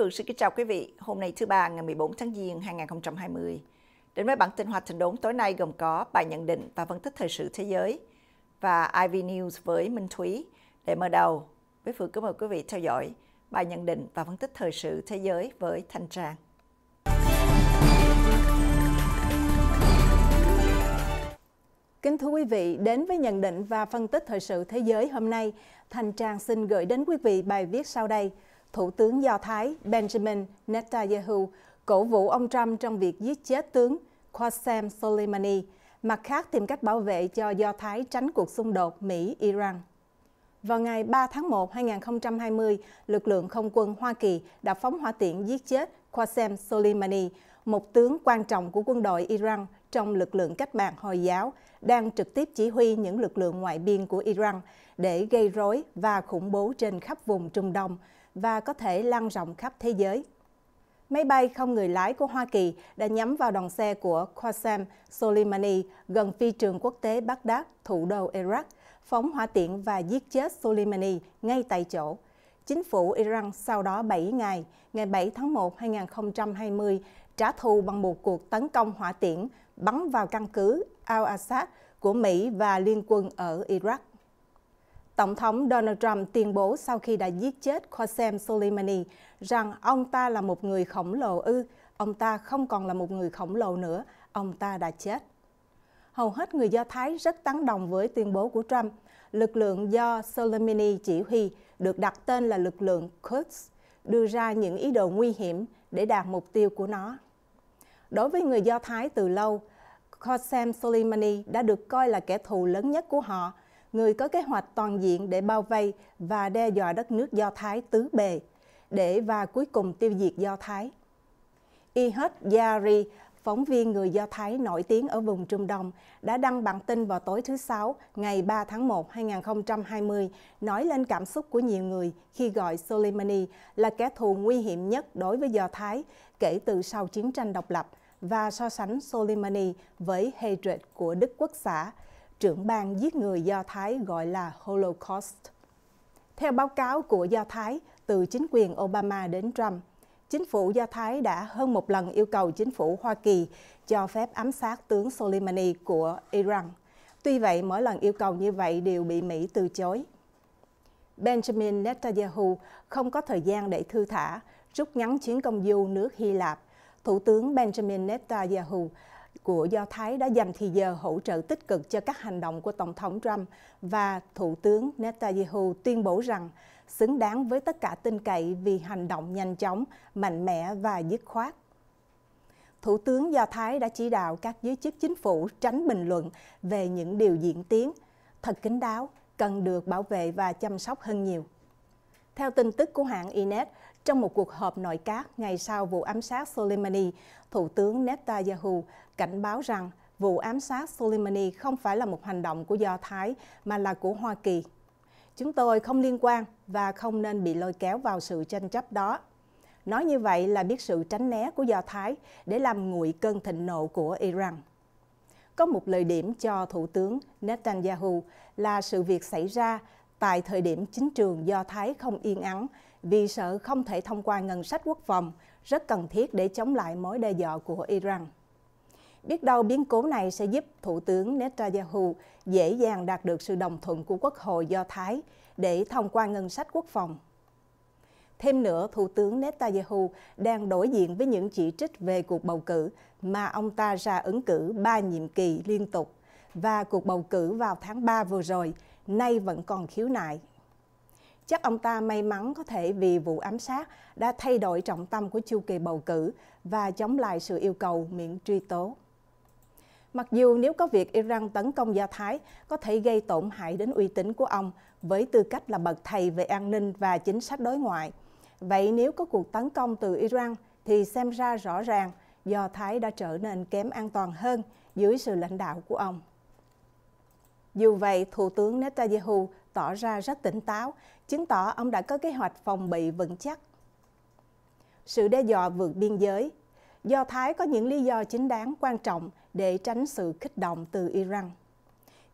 Phương xin kính chào quý vị. Hôm nay thứ ba ngày 14 tháng Giêng 2020. Đến với bản tin hoạt thành đốn tối nay gồm có bài nhận định và phân tích thời sự thế giới và IV News với Minh Thúy. Để mở đầu, với Phương kính mời quý vị theo dõi bài nhận định và phân tích thời sự thế giới với Thanh Trang. Kính thưa quý vị, đến với nhận định và phân tích thời sự thế giới hôm nay, Thành Trang xin gửi đến quý vị bài viết sau đây – Thủ tướng Do Thái Benjamin Netanyahu cổ vũ ông Trump trong việc giết chết tướng Qasem Soleimani, mặt khác tìm cách bảo vệ cho Do Thái tránh cuộc xung đột Mỹ-Iran. Vào ngày 3 tháng 1, 2020, lực lượng không quân Hoa Kỳ đã phóng hỏa tiễn giết chết Qasem Soleimani, một tướng quan trọng của quân đội Iran trong lực lượng cách mạng Hồi giáo đang trực tiếp chỉ huy những lực lượng ngoại biên của Iran để gây rối và khủng bố trên khắp vùng Trung Đông và có thể lan rộng khắp thế giới. Máy bay không người lái của Hoa Kỳ đã nhắm vào đoàn xe của Qasem Soleimani gần phi trường quốc tế Baghdad, thủ đô Iraq, phóng hỏa tiễn và giết chết Soleimani ngay tại chỗ. Chính phủ Iran sau đó 7 ngày, ngày 7 tháng 1 2020 trả thù bằng một cuộc tấn công hỏa tiễn bắn vào căn cứ al-Assad của Mỹ và liên quân ở Iraq. Tổng thống Donald Trump tuyên bố sau khi đã giết chết Qasem Soleimani rằng ông ta là một người khổng lồ ư, ông ta không còn là một người khổng lồ nữa, ông ta đã chết. Hầu hết người Do Thái rất tán đồng với tuyên bố của Trump. Lực lượng do Soleimani chỉ huy được đặt tên là lực lượng Quds, đưa ra những ý đồ nguy hiểm để đạt mục tiêu của nó. Đối với người Do Thái từ lâu, Qasem Soleimani đã được coi là kẻ thù lớn nhất của họ, người có kế hoạch toàn diện để bao vây và đe dọa đất nước Do Thái tứ bề, để và cuối cùng tiêu diệt Do Thái. Ihud Yari, phóng viên người Do Thái nổi tiếng ở vùng Trung Đông, đã đăng bản tin vào tối thứ Sáu, ngày 3 tháng 1, 2020, nói lên cảm xúc của nhiều người khi gọi Soleimani là kẻ thù nguy hiểm nhất đối với Do Thái kể từ sau chiến tranh độc lập và so sánh Soleimani với Hadrid của Đức Quốc xã, trưởng ban giết người Do Thái gọi là Holocaust. Theo báo cáo của Do Thái từ chính quyền Obama đến Trump, chính phủ Do Thái đã hơn một lần yêu cầu chính phủ Hoa Kỳ cho phép ám sát tướng Soleimani của Iran. Tuy vậy, mỗi lần yêu cầu như vậy đều bị Mỹ từ chối. Benjamin Netanyahu không có thời gian để thư thả, rút ngắn chuyến công du nước Hy Lạp Thủ tướng Benjamin Netanyahu của Do Thái đã dành thì giờ hỗ trợ tích cực cho các hành động của Tổng thống Trump và Thủ tướng Netanyahu tuyên bố rằng xứng đáng với tất cả tin cậy vì hành động nhanh chóng, mạnh mẽ và dứt khoát. Thủ tướng Do Thái đã chỉ đạo các giới chức chính phủ tránh bình luận về những điều diễn tiến, thật kín đáo, cần được bảo vệ và chăm sóc hơn nhiều. Theo tin tức của hãng Inet, trong một cuộc họp nội các ngày sau vụ ám sát Soleimani, Thủ tướng Netanyahu cảnh báo rằng vụ ám sát Soleimani không phải là một hành động của Do Thái mà là của Hoa Kỳ. Chúng tôi không liên quan và không nên bị lôi kéo vào sự tranh chấp đó. Nói như vậy là biết sự tránh né của Do Thái để làm nguội cơn thịnh nộ của Iran. Có một lời điểm cho Thủ tướng Netanyahu là sự việc xảy ra tại thời điểm chính trường Do Thái không yên ắng vì sợ không thể thông qua ngân sách quốc phòng, rất cần thiết để chống lại mối đe dọa của Iran. Biết đâu biến cố này sẽ giúp Thủ tướng Netanyahu dễ dàng đạt được sự đồng thuận của Quốc hội Do Thái để thông qua ngân sách quốc phòng. Thêm nữa, Thủ tướng Netanyahu đang đối diện với những chỉ trích về cuộc bầu cử mà ông ta ra ứng cử ba nhiệm kỳ liên tục và cuộc bầu cử vào tháng 3 vừa rồi nay vẫn còn khiếu nại chắc ông ta may mắn có thể vì vụ ám sát đã thay đổi trọng tâm của chu kỳ bầu cử và chống lại sự yêu cầu miễn truy tố. Mặc dù nếu có việc Iran tấn công Do Thái có thể gây tổn hại đến uy tín của ông với tư cách là bậc thầy về an ninh và chính sách đối ngoại. Vậy nếu có cuộc tấn công từ Iran thì xem ra rõ ràng Do Thái đã trở nên kém an toàn hơn dưới sự lãnh đạo của ông. Dù vậy, Thủ tướng Netanyahu tỏ ra rất tỉnh táo, chứng tỏ ông đã có kế hoạch phòng bị vững chắc. Sự đe dọa vượt biên giới Do Thái có những lý do chính đáng quan trọng để tránh sự kích động từ Iran.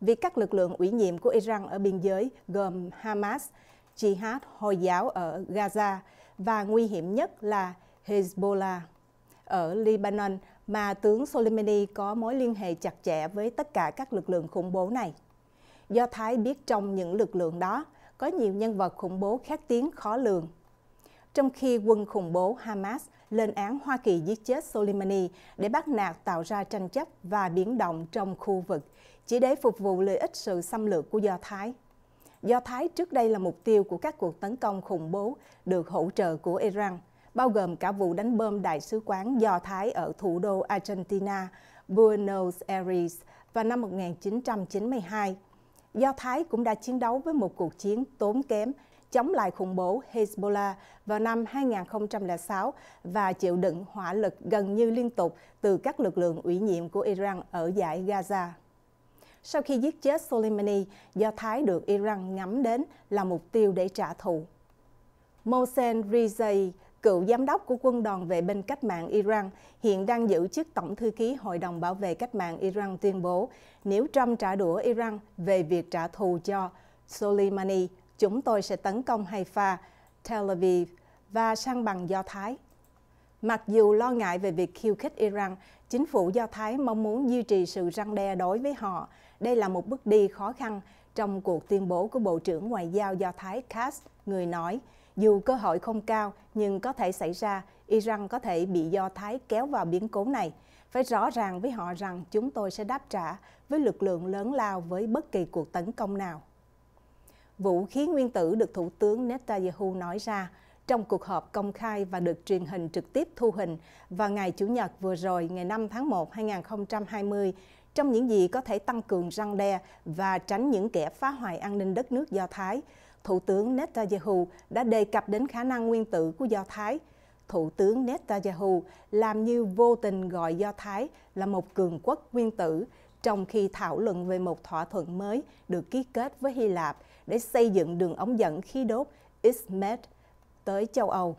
Vì các lực lượng ủy nhiệm của Iran ở biên giới gồm Hamas, Jihad Hồi giáo ở Gaza và nguy hiểm nhất là Hezbollah ở Lebanon mà tướng Soleimani có mối liên hệ chặt chẽ với tất cả các lực lượng khủng bố này. Do Thái biết trong những lực lượng đó có nhiều nhân vật khủng bố khác tiếng khó lường. Trong khi quân khủng bố Hamas lên án Hoa Kỳ giết chết Soleimani để bắt nạt tạo ra tranh chấp và biến động trong khu vực, chỉ để phục vụ lợi ích sự xâm lược của Do Thái. Do Thái trước đây là mục tiêu của các cuộc tấn công khủng bố được hỗ trợ của Iran, bao gồm cả vụ đánh bom đại sứ quán Do Thái ở thủ đô Argentina, Buenos Aires vào năm 1992 Do Thái cũng đã chiến đấu với một cuộc chiến tốn kém chống lại khủng bố Hezbollah vào năm 2006 và chịu đựng hỏa lực gần như liên tục từ các lực lượng ủy nhiệm của Iran ở giải Gaza. Sau khi giết chết Soleimani, Do Thái được Iran ngắm đến là mục tiêu để trả thù. Mohsen Rizai, cựu giám đốc của quân đoàn vệ binh cách mạng Iran, hiện đang giữ chức tổng thư ký Hội đồng Bảo vệ Cách mạng Iran tuyên bố, nếu Trump trả đũa Iran về việc trả thù cho Soleimani, chúng tôi sẽ tấn công Haifa, Tel Aviv và sang bằng Do Thái. Mặc dù lo ngại về việc khiêu khích Iran, chính phủ Do Thái mong muốn duy trì sự răng đe đối với họ. Đây là một bước đi khó khăn trong cuộc tuyên bố của Bộ trưởng Ngoại giao Do Thái Kass, người nói – dù cơ hội không cao nhưng có thể xảy ra, Iran có thể bị Do Thái kéo vào biến cố này. Phải rõ ràng với họ rằng chúng tôi sẽ đáp trả với lực lượng lớn lao với bất kỳ cuộc tấn công nào. Vũ khí nguyên tử được Thủ tướng Netanyahu nói ra trong cuộc họp công khai và được truyền hình trực tiếp thu hình vào ngày Chủ nhật vừa rồi ngày 5 tháng 1 2020 trong những gì có thể tăng cường răng đe và tránh những kẻ phá hoại an ninh đất nước Do Thái. Thủ tướng Netanyahu đã đề cập đến khả năng nguyên tử của Do Thái. Thủ tướng Netanyahu làm như vô tình gọi Do Thái là một cường quốc nguyên tử, trong khi thảo luận về một thỏa thuận mới được ký kết với Hy Lạp để xây dựng đường ống dẫn khí đốt Ismet tới châu Âu.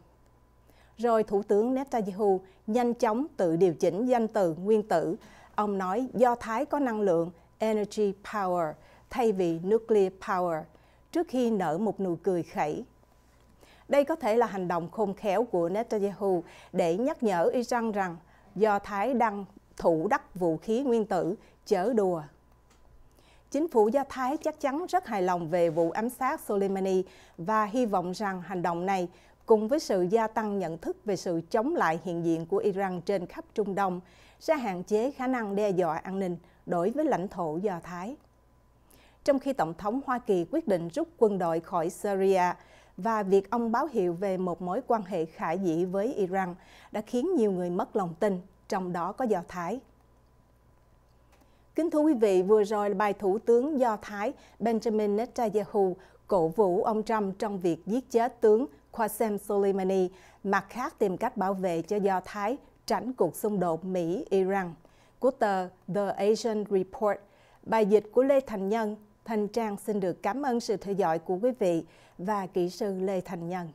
Rồi Thủ tướng Netanyahu nhanh chóng tự điều chỉnh danh từ nguyên tử. Ông nói Do Thái có năng lượng Energy Power thay vì Nuclear Power – trước khi nở một nụ cười khẩy. Đây có thể là hành động khôn khéo của Netanyahu để nhắc nhở Iran rằng Do Thái đang thủ đắc vũ khí nguyên tử, chớ đùa. Chính phủ Do Thái chắc chắn rất hài lòng về vụ ám sát Soleimani và hy vọng rằng hành động này cùng với sự gia tăng nhận thức về sự chống lại hiện diện của Iran trên khắp Trung Đông sẽ hạn chế khả năng đe dọa an ninh đối với lãnh thổ Do Thái trong khi Tổng thống Hoa Kỳ quyết định rút quân đội khỏi Syria và việc ông báo hiệu về một mối quan hệ khả dĩ với Iran đã khiến nhiều người mất lòng tin, trong đó có Do Thái. Kính thưa quý vị, vừa rồi bài Thủ tướng Do Thái Benjamin Netanyahu cổ vũ ông Trump trong việc giết chết tướng Qasem Soleimani, mặt khác tìm cách bảo vệ cho Do Thái tránh cuộc xung đột Mỹ-Iran. Của tờ The Asian Report, bài dịch của Lê Thành Nhân Thanh Trang xin được cảm ơn sự theo dõi của quý vị và kỹ sư Lê Thành Nhân.